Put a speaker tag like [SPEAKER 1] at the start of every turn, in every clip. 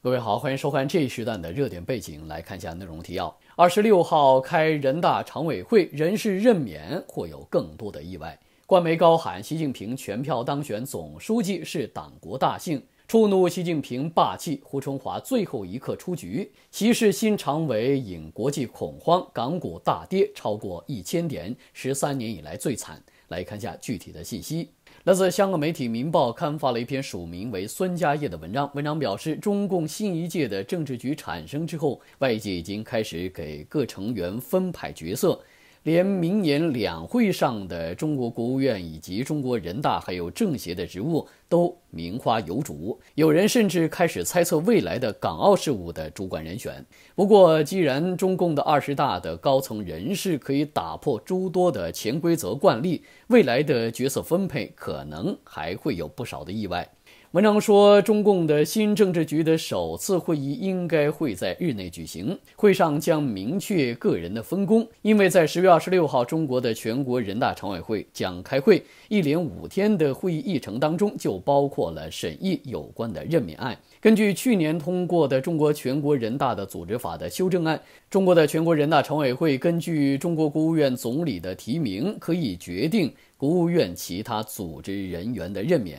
[SPEAKER 1] 各位好，欢迎收看这一时段的热点背景，来看一下内容提要。二十六号开人大常委会人事任免，会有更多的意外。官媒高喊，习近平全票当选总书记是党国大幸。触怒习近平霸气，胡春华最后一刻出局，歧视新常委引国际恐慌，港股大跌超过一千点，十三年以来最惨。来看一下具体的信息，来自香港媒体《明报》刊发了一篇署名为孙家业的文章，文章表示，中共新一届的政治局产生之后，外界已经开始给各成员分派角色。连明年两会上的中国国务院以及中国人大还有政协的职务都名花有主，有人甚至开始猜测未来的港澳事务的主管人选。不过，既然中共的二十大的高层人士可以打破诸多的潜规则惯例，未来的角色分配可能还会有不少的意外。文章说，中共的新政治局的首次会议应该会在日内举行，会上将明确个人的分工。因为在十月二十六号，中国的全国人大常委会将开会，一连五天的会议议程当中就包括了审议有关的任免案。根据去年通过的中国全国人大的组织法的修正案，中国的全国人大常委会根据中国国务院总理的提名，可以决定国务院其他组织人员的任免；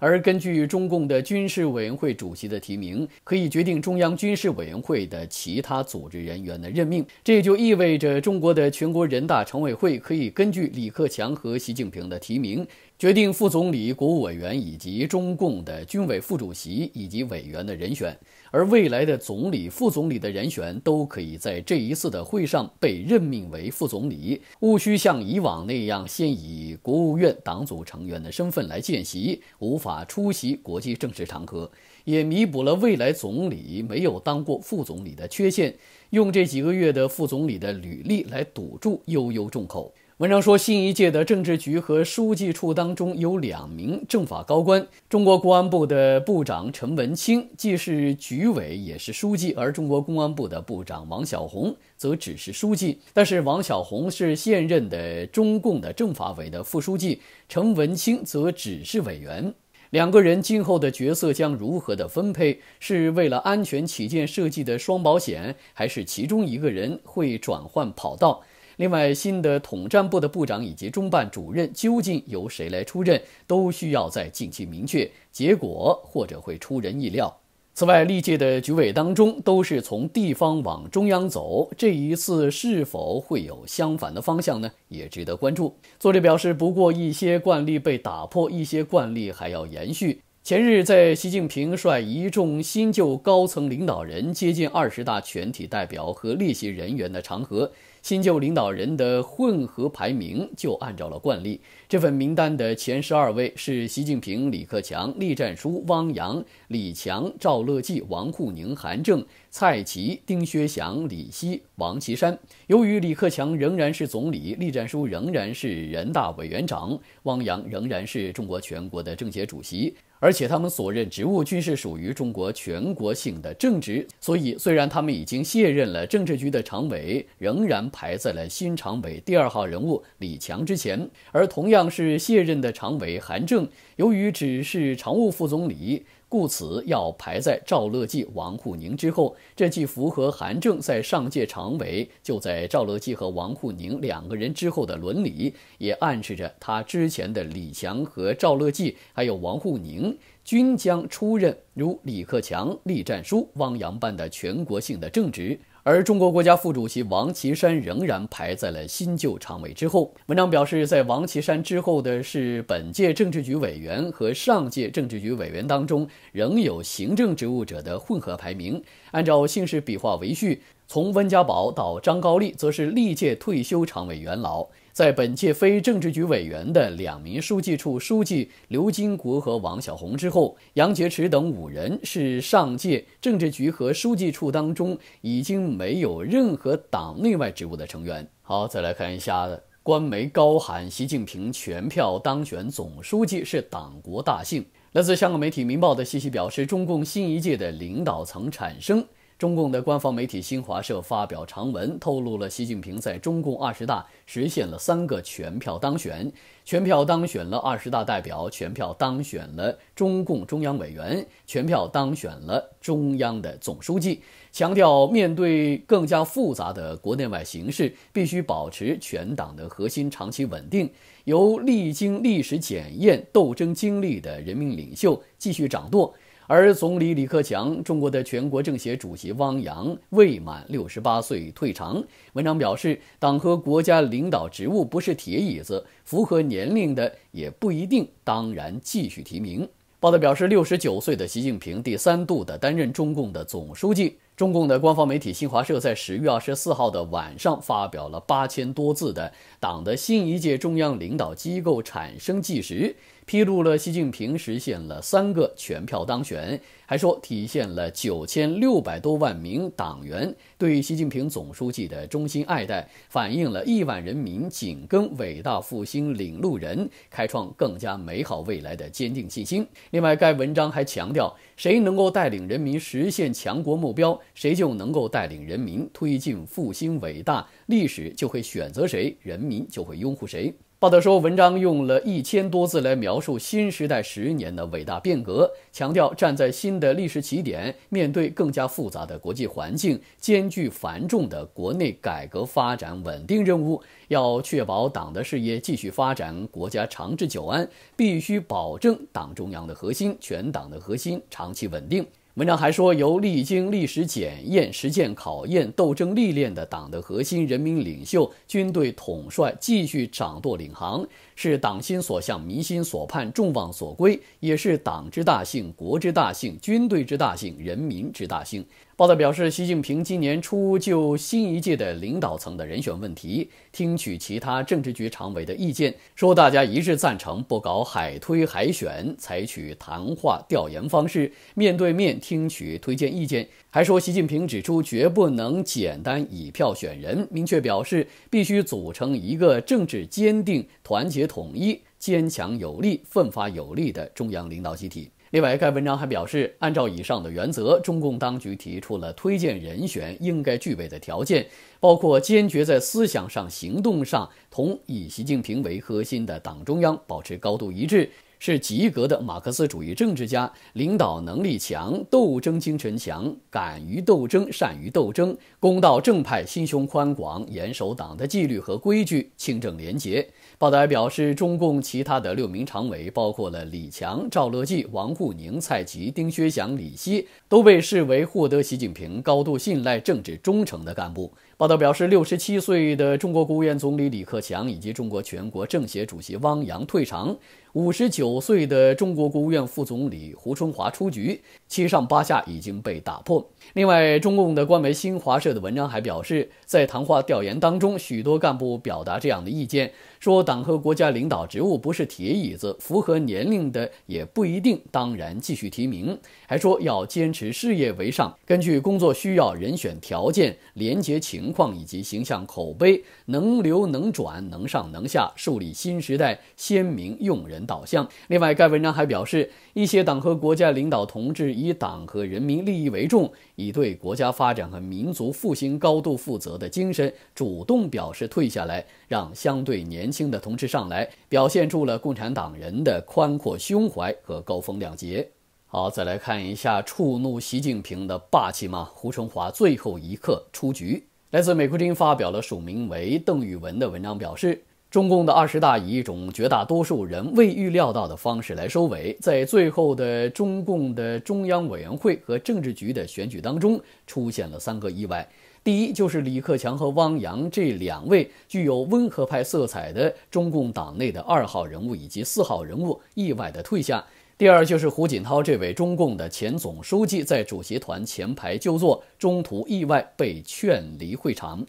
[SPEAKER 1] 而根据中共的军事委员会主席的提名，可以决定中央军事委员会的其他组织人员的任命。这也就意味着中国的全国人大常委会可以根据李克强和习近平的提名。决定副总理、国务委员以及中共的军委副主席以及委员的人选，而未来的总理、副总理的人选都可以在这一次的会上被任命为副总理，无需像以往那样先以国务院党组成员的身份来见习，无法出席国际正式场合，也弥补了未来总理没有当过副总理的缺陷，用这几个月的副总理的履历来堵住悠悠众口。文章说，新一届的政治局和书记处当中有两名政法高官。中国公安部的部长陈文清既是局委也是书记，而中国公安部的部长王晓红则只是书记。但是王晓红是现任的中共的政法委的副书记，陈文清则只是委员。两个人今后的角色将如何的分配？是为了安全起见设计的双保险，还是其中一个人会转换跑道？另外，新的统战部的部长以及中办主任究竟由谁来出任，都需要在近期明确结果，或者会出人意料。此外，历届的局委当中都是从地方往中央走，这一次是否会有相反的方向呢？也值得关注。作者表示，不过一些惯例被打破，一些惯例还要延续。前日在习近平率一众新旧高层领导人接近二十大全体代表和列席人员的场合，新旧领导人的混合排名就按照了惯例。这份名单的前十二位是习近平、李克强、栗战书、汪洋、李强、赵乐际、王沪宁、韩正、蔡奇、丁薛祥、李希、王岐山。由于李克强仍然是总理，栗战书仍然是人大委员长，汪洋仍然是中国全国的政协主席。而且他们所任职务均是属于中国全国性的正职，所以虽然他们已经卸任了政治局的常委，仍然排在了新常委第二号人物李强之前。而同样是卸任的常委韩正，由于只是常务副总理。故此要排在赵乐际、王沪宁之后，这既符合韩正在上届常委就在赵乐际和王沪宁两个人之后的伦理，也暗示着他之前的李强和赵乐际，还有王沪宁均将出任如李克强、栗战书、汪洋般的全国性的正职。而中国国家副主席王岐山仍然排在了新旧常委之后。文章表示，在王岐山之后的是本届政治局委员和上届政治局委员当中，仍有行政职务者的混合排名。按照姓氏笔画为序，从温家宝到张高丽，则是历届退休常委元老。在本届非政治局委员的两名书记处书记刘金国和王小红之后，杨洁篪等五人是上届政治局和书记处当中已经没有任何党内外职务的成员。好，再来看一下，官媒高喊习近平全票当选总书记是党国大幸。来自香港媒体《明报》的信息表示，中共新一届的领导层产生。中共的官方媒体新华社发表长文，透露了习近平在中共二十大实现了三个全票当选：全票当选了二十大代表，全票当选了中共中央委员，全票当选了中央的总书记。强调，面对更加复杂的国内外形势，必须保持全党的核心长期稳定，由历经历史检验、斗争经历的人民领袖继续掌舵。而总理李克强、中国的全国政协主席汪洋未满六十八岁退场。文章表示，党和国家领导职务不是铁椅子，符合年龄的也不一定当然继续提名。报道表示，六十九岁的习近平第三度的担任中共的总书记。中共的官方媒体新华社在十月二十四号的晚上发表了八千多字的党的新一届中央领导机构产生纪实。披露了习近平实现了三个全票当选，还说体现了九千六百多万名党员对习近平总书记的衷心爱戴，反映了亿万人民紧跟伟大复兴领路人，开创更加美好未来的坚定信心。另外，该文章还强调，谁能够带领人民实现强国目标，谁就能够带领人民推进复兴伟大，历史就会选择谁，人民就会拥护谁。报道说，文章用了一千多字来描述新时代十年的伟大变革，强调站在新的历史起点，面对更加复杂的国际环境，艰巨繁重的国内改革发展稳定任务，要确保党的事业继续发展，国家长治久安，必须保证党中央的核心、全党的核心长期稳定。文章还说，由历经历史检验、实践考验、斗争历练的党的核心、人民领袖、军队统帅继续掌舵领航。是党心所向、民心所盼、众望所归，也是党之大幸、国之大幸、军队之大幸、人民之大幸。报道表示，习近平今年初就新一届的领导层的人选问题，听取其他政治局常委的意见，说大家一致赞成不搞海推海选，采取谈话调研方式，面对面听取推荐意见。还说，习近平指出，绝不能简单以票选人，明确表示必须组成一个政治坚定、团结统一、坚强有力、奋发有力的中央领导集体。另外，该文章还表示，按照以上的原则，中共当局提出了推荐人选应该具备的条件，包括坚决在思想上、行动上同以习近平为核心的党中央保持高度一致。是及格的马克思主义政治家，领导能力强，斗争精神强，敢于斗争，善于斗争，公道正派，心胸宽广，严守党的纪律和规矩，清正廉洁。报道还表示，中共其他的六名常委，包括了李强、赵乐际、王沪宁、蔡奇、丁薛祥、李希，都被视为获得习近平高度信赖、政治忠诚的干部。报道表示，六十七岁的中国国务院总理李克强以及中国全国政协主席汪洋退场，五十九岁的中国国务院副总理胡春华出局，七上八下已经被打破。另外，中共的官媒新华社的文章还表示，在谈话调研当中，许多干部表达这样的意见，说党和国家领导职务不是铁椅子，符合年龄的也不一定当然继续提名，还说要坚持事业为上，根据工作需要、人选条件、廉洁情。情况以及形象口碑能留能转能上能下，树立新时代鲜明用人导向。另外，该文章还表示，一些党和国家领导同志以党和人民利益为重，以对国家发展和民族复兴高度负责的精神，主动表示退下来，让相对年轻的同志上来，表现出了共产党人的宽阔胸怀和高风亮节。好，再来看一下触怒习近平的霸气吗？胡春华最后一刻出局。来自美国军发表了署名为邓宇文的文章，表示中共的二十大以一种绝大多数人未预料到的方式来收尾，在最后的中共的中央委员会和政治局的选举当中出现了三个意外，第一就是李克强和汪洋这两位具有温和派色彩的中共党内的二号人物以及四号人物意外的退下。第二就是胡锦涛这位中共的前总书记在主席团前排就座，中途意外被劝离会场。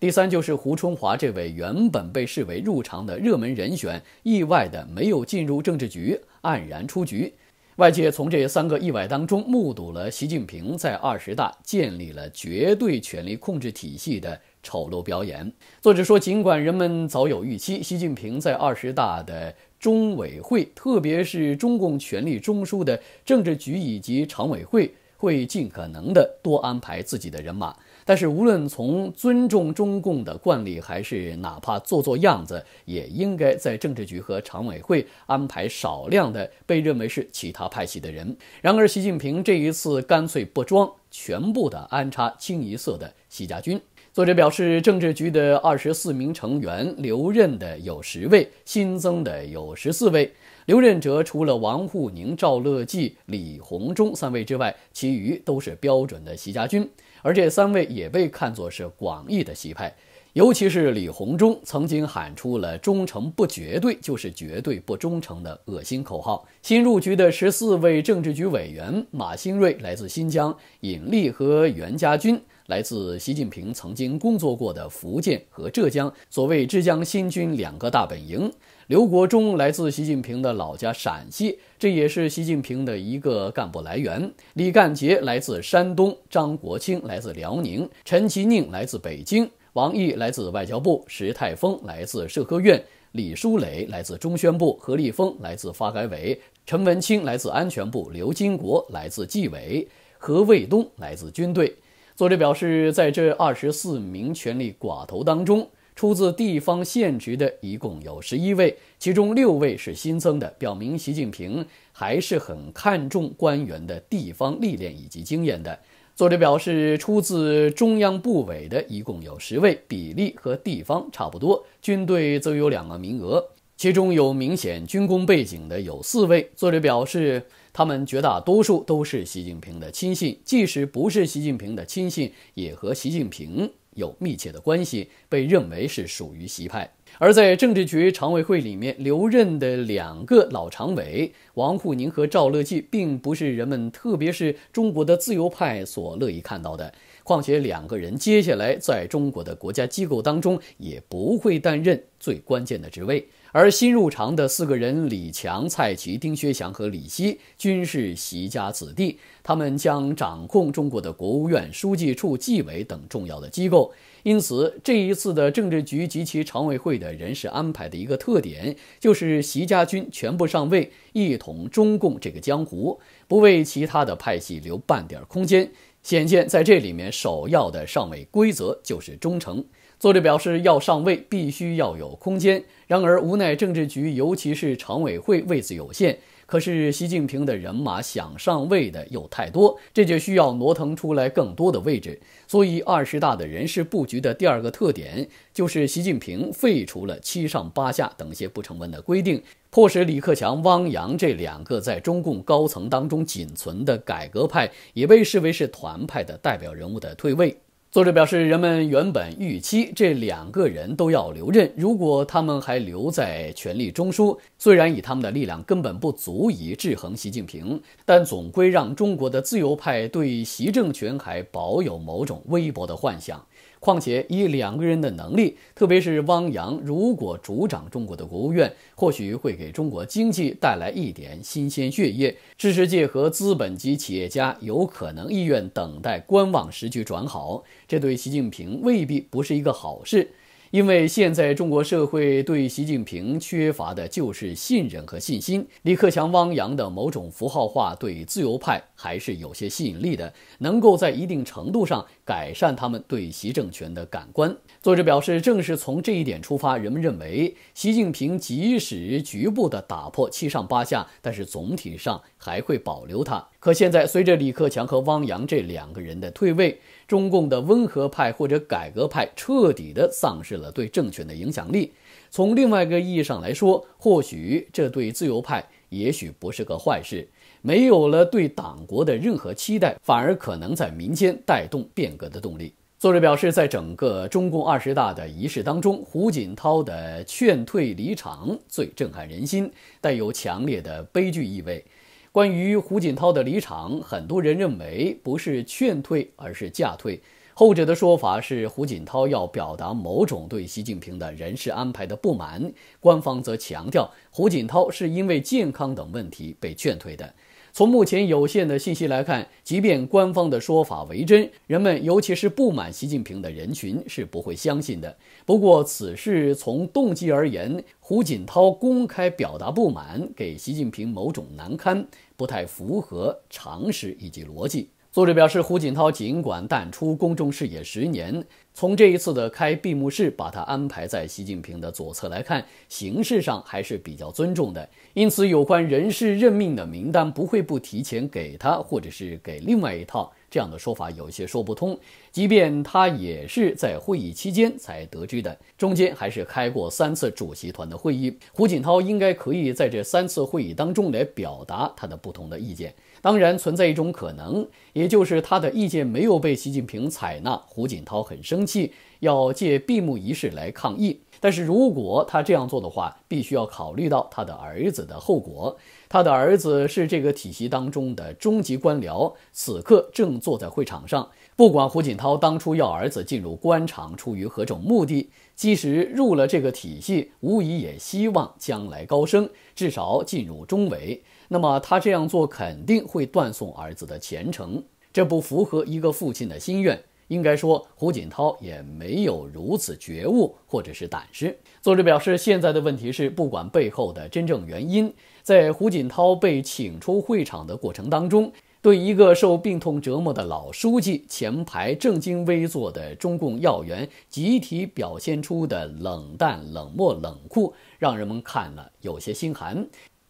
[SPEAKER 1] 第三就是胡春华这位原本被视为入场的热门人选，意外的没有进入政治局，黯然出局。外界从这三个意外当中，目睹了习近平在二十大建立了绝对权力控制体系的丑陋表演。作者说，尽管人们早有预期，习近平在二十大的。中委会，特别是中共权力中枢的政治局以及常委会，会尽可能的多安排自己的人马。但是，无论从尊重中共的惯例，还是哪怕做做样子，也应该在政治局和常委会安排少量的被认为是其他派系的人。然而，习近平这一次干脆不装，全部的安插清一色的习家军。作者表示，政治局的二十四名成员留任的有十位，新增的有十四位。留任者除了王沪宁、赵乐际、李鸿忠三位之外，其余都是标准的习家军，而这三位也被看作是广义的习派。尤其是李鸿忠，曾经喊出了“忠诚不绝对就是绝对不忠诚”的恶心口号。新入局的十四位政治局委员，马兴瑞来自新疆，尹力和袁家军。来自习近平曾经工作过的福建和浙江，所谓“浙江新军”两个大本营。刘国忠来自习近平的老家陕西，这也是习近平的一个干部来源。李干杰来自山东，张国清来自辽宁，陈其宁来自北京，王毅来自外交部，石泰峰来自社科院，李书磊来自中宣部，何立峰来自发改委，陈文清来自安全部，刘金国来自纪委，何卫东来自军队。作者表示，在这二十四名权力寡头当中，出自地方县职的一共有十一位，其中六位是新增的，表明习近平还是很看重官员的地方历练以及经验的。作者表示，出自中央部委的一共有十位，比例和地方差不多。军队则有两个名额，其中有明显军工背景的有四位。作者表示。他们绝大多数都是习近平的亲信，即使不是习近平的亲信，也和习近平有密切的关系，被认为是属于习派。而在政治局常委会里面留任的两个老常委王沪宁和赵乐际，并不是人们，特别是中国的自由派所乐意看到的。况且两个人接下来在中国的国家机构当中也不会担任最关键的职位。而新入场的四个人李强、蔡奇、丁薛祥和李希，均是习家子弟，他们将掌控中国的国务院、书记处、纪委等重要的机构。因此，这一次的政治局及其常委会的人事安排的一个特点，就是习家军全部上位，一统中共这个江湖，不为其他的派系留半点空间。显见，在这里面首要的上位规则就是忠诚。作者表示，要上位必须要有空间。然而，无奈政治局，尤其是常委会位子有限。可是，习近平的人马想上位的又太多，这就需要挪腾出来更多的位置。所以，二十大的人事布局的第二个特点，就是习近平废除了“七上八下”等一些不成文的规定，迫使李克强、汪洋这两个在中共高层当中仅存的改革派，也被视为是团派的代表人物的退位。作者表示，人们原本预期这两个人都要留任。如果他们还留在权力中枢，虽然以他们的力量根本不足以制衡习近平，但总归让中国的自由派对习政权还保有某种微薄的幻想。况且以两个人的能力，特别是汪洋，如果主掌中国的国务院，或许会给中国经济带来一点新鲜血液。知识界和资本及企业家有可能意愿等待观望时局转好，这对习近平未必不是一个好事。因为现在中国社会对习近平缺乏的就是信任和信心，李克强、汪洋的某种符号化对自由派还是有些吸引力的，能够在一定程度上改善他们对习政权的感官。作者表示，正是从这一点出发，人们认为习近平即使局部的打破七上八下，但是总体上。还会保留他，可现在随着李克强和汪洋这两个人的退位，中共的温和派或者改革派彻底的丧失了对政权的影响力。从另外一个意义上来说，或许这对自由派也许不是个坏事。没有了对党国的任何期待，反而可能在民间带动变革的动力。作者表示，在整个中共二十大的仪式当中，胡锦涛的劝退离场最震撼人心，带有强烈的悲剧意味。关于胡锦涛的离场，很多人认为不是劝退，而是架退。后者的说法是胡锦涛要表达某种对习近平的人事安排的不满。官方则强调，胡锦涛是因为健康等问题被劝退的。从目前有限的信息来看，即便官方的说法为真，人们尤其是不满习近平的人群是不会相信的。不过，此事从动机而言，胡锦涛公开表达不满，给习近平某种难堪，不太符合常识以及逻辑。作者表示，胡锦涛尽管淡出公众视野十年，从这一次的开闭幕式把他安排在习近平的左侧来看，形式上还是比较尊重的。因此，有关人事任命的名单不会不提前给他，或者是给另外一套，这样的说法有些说不通。即便他也是在会议期间才得知的，中间还是开过三次主席团的会议，胡锦涛应该可以在这三次会议当中来表达他的不同的意见。当然存在一种可能，也就是他的意见没有被习近平采纳，胡锦涛很生气，要借闭幕仪式来抗议。但是如果他这样做的话，必须要考虑到他的儿子的后果。他的儿子是这个体系当中的中级官僚，此刻正坐在会场上。不管胡锦涛当初要儿子进入官场出于何种目的，即使入了这个体系，无疑也希望将来高升，至少进入中委。那么他这样做肯定会断送儿子的前程，这不符合一个父亲的心愿。应该说，胡锦涛也没有如此觉悟或者是胆识。作者表示，现在的问题是，不管背后的真正原因，在胡锦涛被请出会场的过程当中，对一个受病痛折磨的老书记，前排正襟危坐的中共要员，集体表现出的冷淡、冷漠、冷酷，让人们看了有些心寒。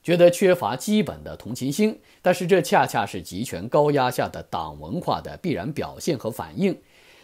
[SPEAKER 1] 觉得缺乏基本的同情心，但是这恰恰是集权高压下的党文化的必然表现和反应。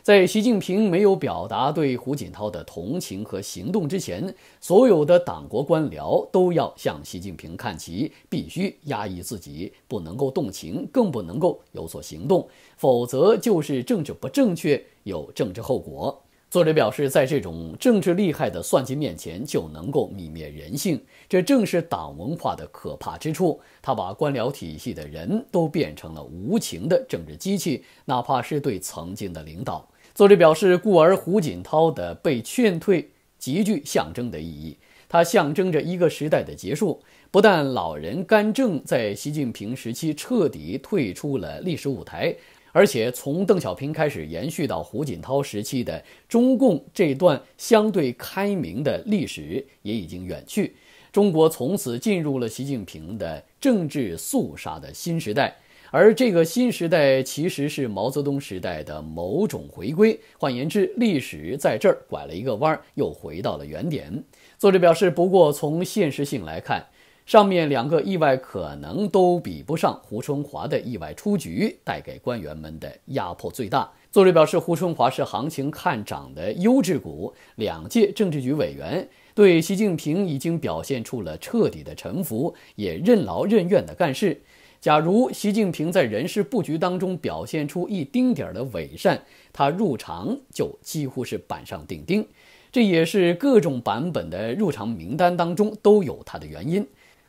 [SPEAKER 1] 在习近平没有表达对胡锦涛的同情和行动之前，所有的党国官僚都要向习近平看齐，必须压抑自己，不能够动情，更不能够有所行动，否则就是政治不正确，有政治后果。作者表示，在这种政治利害的算计面前，就能够泯灭人性，这正是党文化的可怕之处。他把官僚体系的人都变成了无情的政治机器，哪怕是对曾经的领导。作者表示，故而胡锦涛的被劝退极具象征的意义，它象征着一个时代的结束。不但老人干政在习近平时期彻底退出了历史舞台。而且，从邓小平开始延续到胡锦涛时期的中共这段相对开明的历史也已经远去，中国从此进入了习近平的政治肃杀的新时代。而这个新时代其实是毛泽东时代的某种回归，换言之，历史在这儿拐了一个弯，又回到了原点。作者表示，不过从现实性来看。上面两个意外可能都比不上胡春华的意外出局带给官员们的压迫最大。作者表示，胡春华是行情看涨的优质股，两届政治局委员，对习近平已经表现出了彻底的臣服，也任劳任怨的干事。假如习近平在人事布局当中表现出一丁点儿的伪善，他入常就几乎是板上钉钉。这也是各种版本的入场名单当中都有他的原因。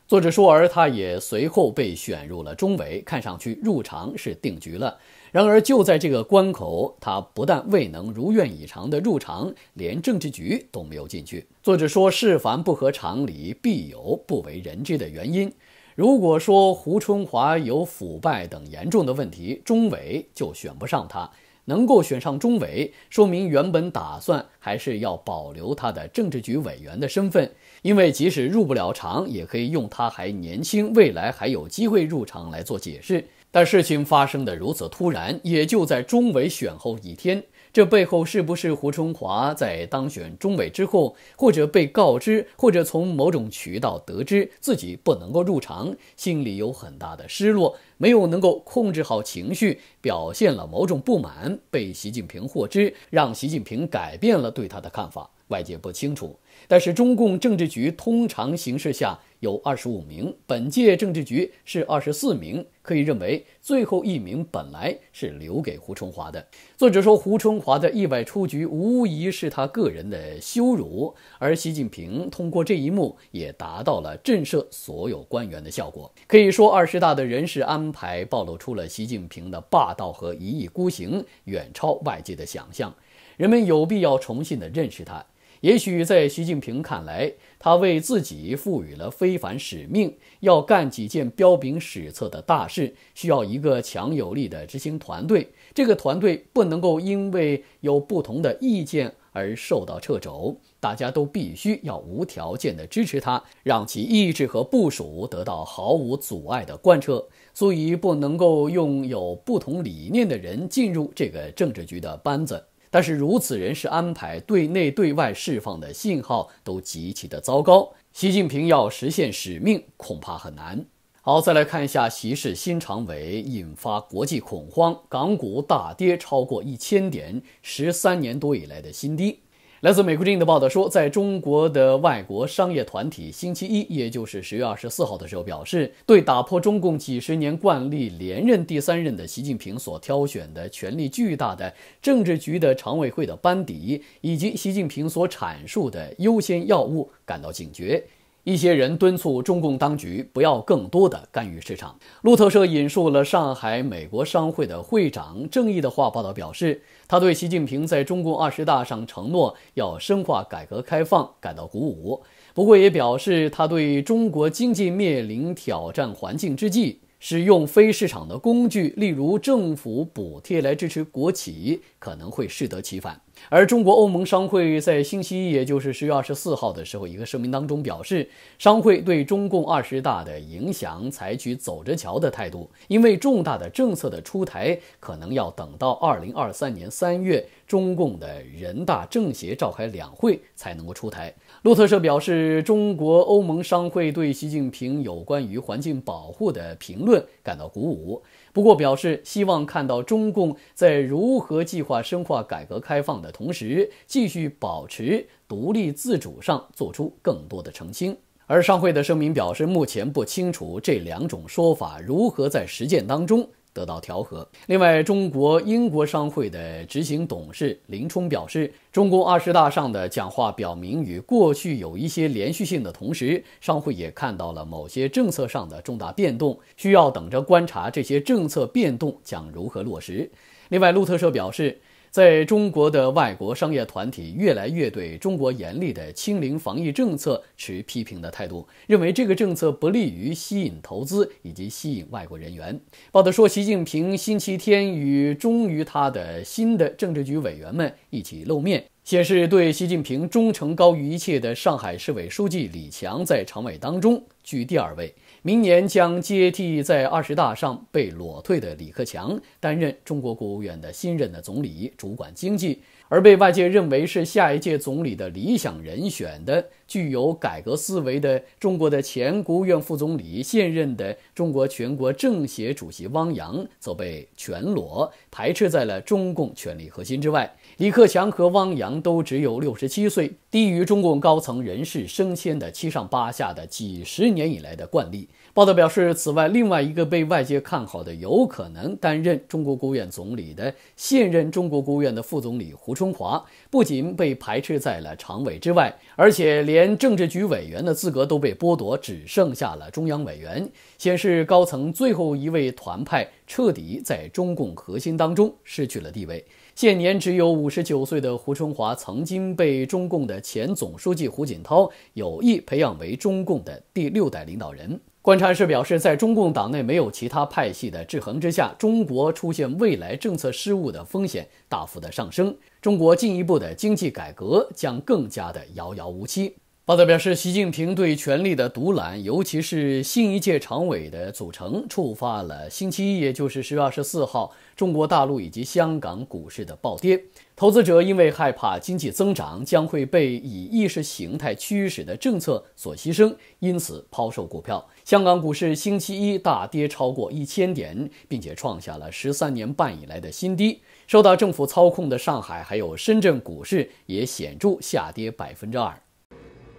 [SPEAKER 1] 作者说，而他也随后被选入了中委，看上去入常是定局了。然而就在这个关口，他不但未能如愿以偿地入常，连政治局都没有进去。作者说，事凡不合常理，必有不为人知的原因。如果说胡春华有腐败等严重的问题，中委就选不上他。能够选上中委，说明原本打算还是要保留他的政治局委员的身份，因为即使入不了常，也可以用他还年轻，未来还有机会入场来做解释。但事情发生的如此突然，也就在中委选后一天。这背后是不是胡春华在当选中委之后，或者被告知，或者从某种渠道得知自己不能够入场，心里有很大的失落，没有能够控制好情绪，表现了某种不满，被习近平获知，让习近平改变了对他的看法。外界不清楚，但是中共政治局通常形式下有二十五名，本届政治局是二十四名，可以认为最后一名本来是留给胡春华的。作者说，胡春华的意外出局无疑是他个人的羞辱，而习近平通过这一幕也达到了震慑所有官员的效果。可以说，二十大的人事安排暴露出了习近平的霸道和一意孤行，远超外界的想象。人们有必要重新的认识他。也许在习近平看来，他为自己赋予了非凡使命，要干几件彪炳史册的大事，需要一个强有力的执行团队。这个团队不能够因为有不同的意见而受到掣肘，大家都必须要无条件的支持他，让其意志和部署得到毫无阻碍的贯彻。所以，不能够用有不同理念的人进入这个政治局的班子。但是如此人事安排，对内对外释放的信号都极其的糟糕。习近平要实现使命，恐怕很难。好，再来看一下习氏新常委引发国际恐慌，港股大跌超过一千点，十三年多以来的新低。来自美国《电影的报道说，在中国的外国商业团体星期一，也就是十月二十四号的时候，表示对打破中共几十年惯例连任第三任的习近平所挑选的权力巨大的政治局的常委会的班底，以及习近平所阐述的优先要务感到警觉。一些人敦促中共当局不要更多的干预市场。路透社引述了上海美国商会的会长郑义的话，报道表示，他对习近平在中共二十大上承诺要深化改革开放感到鼓舞。不过，也表示他对中国经济面临挑战环境之际，使用非市场的工具，例如政府补贴来支持国企，可能会适得其反。而中国欧盟商会在星期一，也就是十月二十四号的时候，一个声明当中表示，商会对中共二十大的影响采取走着瞧的态度，因为重大的政策的出台可能要等到二零二三年三月中共的人大政协召开两会才能够出台。路透社表示，中国欧盟商会对习近平有关于环境保护的评论感到鼓舞。不过，表示希望看到中共在如何计划深化改革开放的同时，继续保持独立自主上做出更多的澄清。而商会的声明表示，目前不清楚这两种说法如何在实践当中。得到调和。另外，中国英国商会的执行董事林冲表示，中共二十大上的讲话表明与过去有一些连续性的同时，商会也看到了某些政策上的重大变动，需要等着观察这些政策变动将如何落实。另外，路透社表示。在中国的外国商业团体越来越对中国严厉的清零防疫政策持批评的态度，认为这个政策不利于吸引投资以及吸引外国人员。报道说，习近平星期天与忠于他的新的政治局委员们一起露面，显示对习近平忠诚高于一切的上海市委书记李强在常委当中居第二位。明年将接替在二十大上被裸退的李克强，担任中国国务院的新任的总理，主管经济，而被外界认为是下一届总理的理想人选的。具有改革思维的中国的前国务院副总理、现任的中国全国政协主席汪洋，则被全裸排斥在了中共权力核心之外。李克强和汪洋都只有六十七岁，低于中共高层人士升迁的七上八下的几十年以来的惯例。报道表示，此外，另外一个被外界看好的、有可能担任中国国务院总理的现任中国国务院的副总理胡春华，不仅被排斥在了常委之外，而且连。连政治局委员的资格都被剥夺，只剩下了中央委员。显示高层最后一位团派彻底在中共核心当中失去了地位。现年只有五十九岁的胡春华，曾经被中共的前总书记胡锦涛有意培养为中共的第六代领导人。观察室表示，在中共党内没有其他派系的制衡之下，中国出现未来政策失误的风险大幅的上升。中国进一步的经济改革将更加的遥遥无期。报道表示，习近平对权力的独揽，尤其是新一届常委的组成，触发了星期一，也就是十月二十四号，中国大陆以及香港股市的暴跌。投资者因为害怕经济增长将会被以意识形态驱使的政策所牺牲，因此抛售股票。香港股市星期一大跌超过一千点，并且创下了十三年半以来的新低。受到政府操控的上海还有深圳股市也显著下跌百分之二。